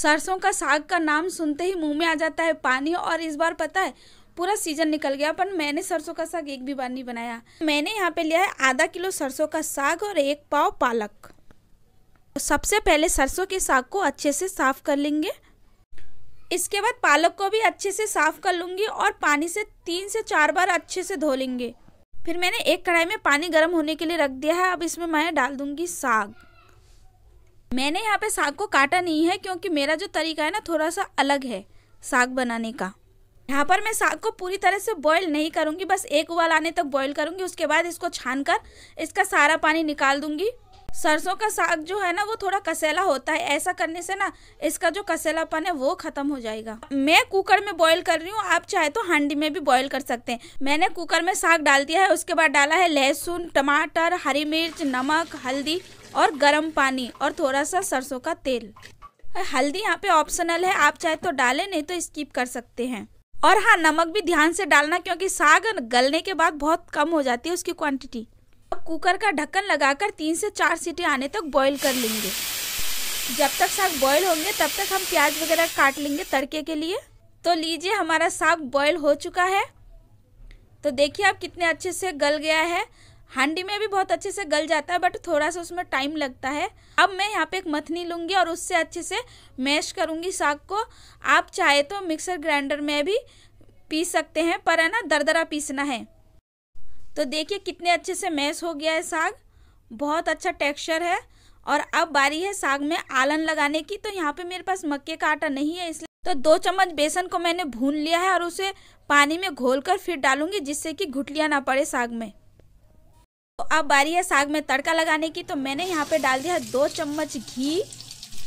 सरसों का साग का नाम सुनते ही मुंह में आ जाता है पानी और इस बार पता है पूरा सीजन निकल गया पर मैंने सरसों का साग एक भी बार नहीं बनाया मैंने यहाँ पे लिया है आधा किलो सरसों का साग और एक पाव पालक सबसे पहले सरसों के साग को अच्छे से साफ कर लेंगे इसके बाद पालक को भी अच्छे से साफ कर लूँगी और पानी से तीन से चार बार अच्छे से धो लेंगे फिर मैंने एक कढ़ाई में पानी गर्म होने के लिए रख दिया है अब इसमें मैं डाल दूँगी साग मैंने यहाँ पे साग को काटा नहीं है क्योंकि मेरा जो तरीका है ना थोड़ा सा अलग है साग बनाने का यहाँ पर मैं साग को पूरी तरह से बॉईल नहीं करूँगी बस एक उबाल आने तक बॉईल करूँगी उसके बाद इसको छान कर इसका सारा पानी निकाल दूँगी सरसों का साग जो है ना वो थोड़ा कसेला होता है ऐसा करने से ना इसका जो कसेलापन है वो ख़त्म हो जाएगा मैं कुकर में बॉईल कर रही हूँ आप चाहे तो हांडी में भी बॉईल कर सकते हैं मैंने कुकर में साग डाल दिया है उसके बाद डाला है लहसुन टमाटर हरी मिर्च नमक हल्दी और गर्म पानी और थोड़ा सा सरसों का तेल हल्दी यहाँ पे ऑप्शनल है आप चाहे तो डालें नहीं तो स्किप कर सकते हैं और हाँ नमक भी ध्यान से डालना क्योंकि साग गलने के बाद बहुत कम हो जाती है उसकी क्वांटिटी अब कुकर का ढक्कन लगाकर तीन से चार सीटी आने तक बॉईल कर लेंगे जब तक साग बॉईल होंगे तब तक हम प्याज वगैरह काट लेंगे तड़के के लिए तो लीजिए हमारा साग बॉईल हो चुका है तो देखिए अब कितने अच्छे से गल गया है हांडी में भी बहुत अच्छे से गल जाता है बट थोड़ा सा उसमें टाइम लगता है अब मैं यहाँ पे एक मथनी लूँगी और उससे अच्छे से मैश करूँगी साग को आप चाहे तो मिक्सर ग्राइंडर में भी पीस सकते हैं पर है ना दरदरा पीसना है तो देखिए कितने अच्छे से मैश हो गया है साग बहुत अच्छा टेक्सचर है और अब बारी है साग में आलन लगाने की तो यहाँ पे मेरे पास मक्के का आटा नहीं है इसलिए तो दो चम्मच बेसन को मैंने भून लिया है और उसे पानी में घोलकर फिर डालूंगी जिससे कि घुटलियाँ ना पड़े साग में तो अब बारी है साग में तड़का लगाने की तो मैंने यहाँ पे डाल दिया है दो चम्मच घी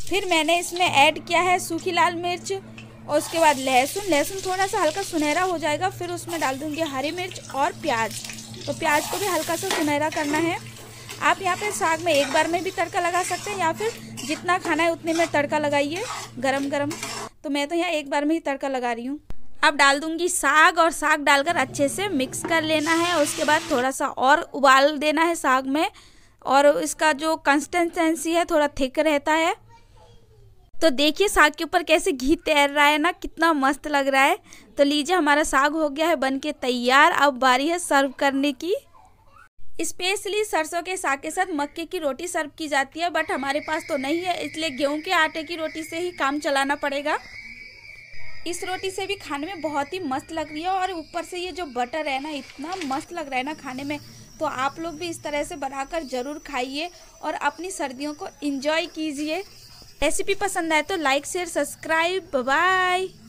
फिर मैंने इसमें ऐड किया है सूखी लाल मिर्च और उसके बाद लहसुन लहसुन थोड़ा सा हल्का सुनहरा हो जाएगा फिर उसमें डाल दूंगी हरी मिर्च और प्याज तो प्याज को भी हल्का सा सुनहरा करना है आप यहाँ पे साग में एक बार में भी तड़का लगा सकते हैं या फिर जितना खाना है उतने में तड़का लगाइए गरम गरम तो मैं तो यहाँ एक बार में ही तड़का लगा रही हूँ अब डाल दूंगी साग और साग डालकर अच्छे से मिक्स कर लेना है उसके बाद थोड़ा सा और उबाल देना है साग में और इसका जो कंसिस्टेंसी है थोड़ा थिक रहता है तो देखिए साग के ऊपर कैसे घी तैर रहा है ना कितना मस्त लग रहा है तो लीजिए हमारा साग हो गया है बन के तैयार अब बारी है सर्व करने की स्पेशली सरसों के साग के साथ मक्के की रोटी सर्व की जाती है बट हमारे पास तो नहीं है इसलिए गेहूं के आटे की रोटी से ही काम चलाना पड़ेगा इस रोटी से भी खाने में बहुत ही मस्त लग रही है और ऊपर से ये जो बटर है ना इतना मस्त लग रहा है ना खाने में तो आप लोग भी इस तरह से बनाकर ज़रूर खाइए और अपनी सर्दियों को इन्जॉय कीजिए रेसिपी पसंद आए तो लाइक शेयर सब्सक्राइब बाय